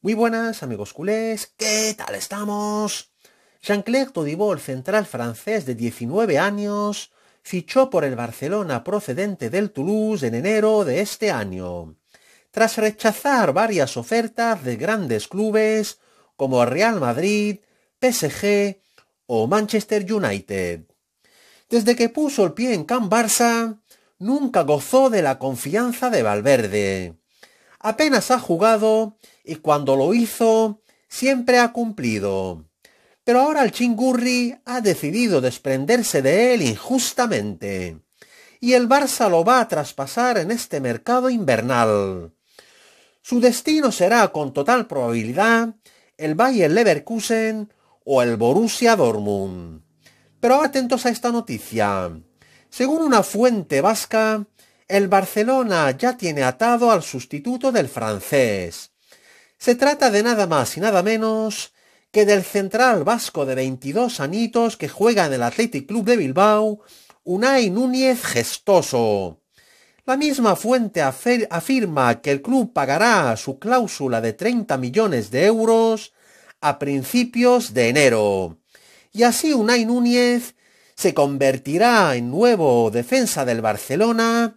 Muy buenas amigos culés, ¿qué tal estamos? Jean-Claire Todibol, central francés de 19 años, fichó por el Barcelona procedente del Toulouse en enero de este año. Tras rechazar varias ofertas de grandes clubes como Real Madrid, PSG o Manchester United. Desde que puso el pie en Camp Barça, nunca gozó de la confianza de Valverde apenas ha jugado y cuando lo hizo siempre ha cumplido. Pero ahora el Chingurri ha decidido desprenderse de él injustamente y el Barça lo va a traspasar en este mercado invernal. Su destino será con total probabilidad el Bayern Leverkusen o el Borussia Dortmund. Pero atentos a esta noticia. Según una fuente vasca, el Barcelona ya tiene atado al sustituto del francés. Se trata de nada más y nada menos que del central vasco de 22 anitos que juega en el Athletic Club de Bilbao, Unai Núñez Gestoso. La misma fuente afirma que el club pagará su cláusula de 30 millones de euros a principios de enero. Y así Unai Núñez se convertirá en nuevo defensa del Barcelona